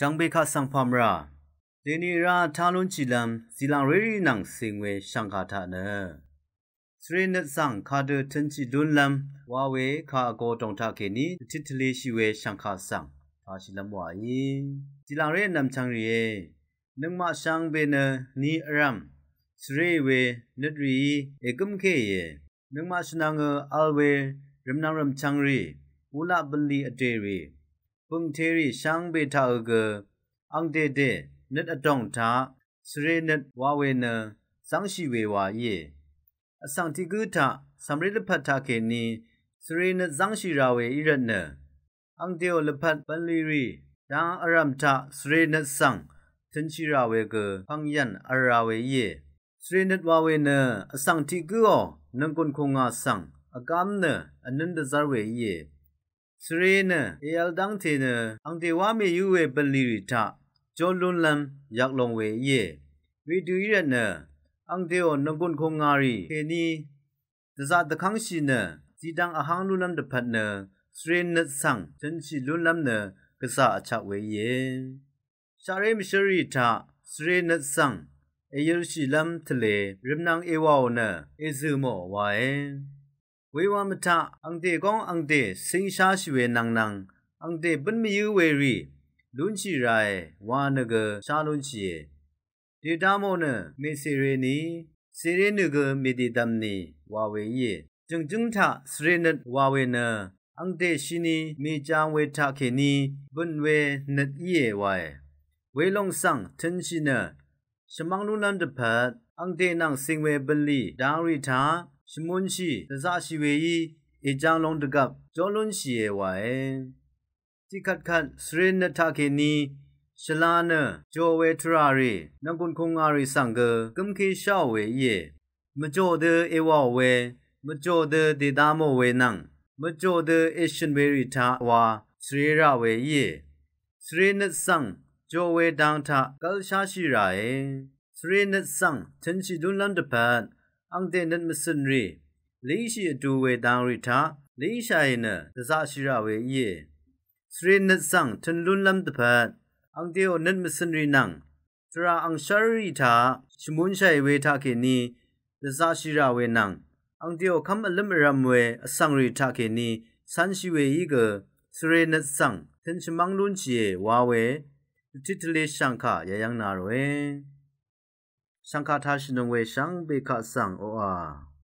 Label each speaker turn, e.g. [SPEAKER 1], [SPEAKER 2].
[SPEAKER 1] จางเบคาสังพามราเดนีราทาลุนจิลัมซิลังเรรีนังเซงเวชังคาทะเนစရိနတ်ဆောင်ခါဒတန်ချီဒွန်လမ်ဝါဝေခါအကောတုံထခေနီတစ်တလေးရှိဝဲရှန်ခါဆောင်အာရှိလမ်ဝါယီဒီလာရဲနမ်ချန်ရီယေနင်းမဆောင်ဘေနနီအရမ်စရိဝေနဒရီအကမ်ခေယေနင်းမစနငအလဝေရမ်နရမ်ချန်ရီဝူလာဘလီအတေရီပုန်သေးရီရှမ်းဘေထာအကအန်တေတေနက်အတောင်သာစရေနက်ဝါဝေနစန်းရှိဝေဝါယေအဆောင်တိကုထသမရိလဖတ်တာကေနီစရေနစန်းရှိရာဝေဣရနအန်တေောလဖတ်ပန်လီရီဒါအရမ်တာစရေနစန်းတန်ချီရာဝေကဖန်ယန်အရာဝေယေစရေနဝါဝေနအဆောင်တိကုောနန်ကွန်ခုံငါစန်းအကမ်နအနန္ဒဇာဝေယေစရေနအယလ်ဒန်းတေနအန်တေဝါမေယူဝေပလီရီတာဂျောလွန်လမ်ရောက်လုံဝေယေဝီတူရနအန်တေောနဂွန်ခုံငါရီတေနီဒဇာတခန်းရှိနဇီတန်အဟန်းလူလမ်တဖတ်နစရေနဆန်ချန်ချီလွန်လမ်နကဆာအချဝေယေရှာရေမရှရီတာစရေနဆန်အယုရှိလမ်တလေရမနန်အေဝါဝနအေဇုမောဝါယေเววามทะอังเตกองอังเตสิงชาชิเวนังนังอังเตบันมียูเวรีลุนชิรายวานกะชาลุนชิเยเดตามอนะเมเซเรนีเซเรนึกะเมติตัมนีวาเวเยจึงจึงทะสเรนวาเวนะอังเตชินีมีจางเวทะเคนีบุนเวนัดเยวายเวลงสังทันชินะชมังลุนันตะพัดอังเตนังสิงเวบลีดาริทาရှမွန်ရှိသဇရှိဝေဤအကြောင်းလုံးတကပ်ကျော်လွန်ရှိရဝဲတိခတ်ခတ်စရနထခေနီရှလာနကျော်ဝဲထရာရီနကွန်ခုံငါရီစံကကမ်ခေရှောဝေယေမကျော်ဒေဧဝဝဲမကျော်ဒေဒေဒမောဝေနံမကျော်ဒေအရှင်ဝေရီထာဝါစရရဝေယေစရနစံကျော်ဝေဒန်ထကလ်ရှာရှိရာယေစရနစံချန်ရှိဒွန်လန်တပတ်อังเดนันมสุนรีลีชีดูเวดังริทาลีชายเนตซาชิราเวเยสรีนัดสังทนลุนลำตะพัดอังเดียวนันมสุนรีนังตราอังชารีทาชมุนชัยเวทาเกนีตซาชิราเวนังอังเดียวคำอลมรำเวอสังริทาเกนีสันชิเวอีเกสรีนัดสังทนชมังลุนชีวาเวทิตเลชังคายายังนารเว上卡他是认为上贝卡上哇。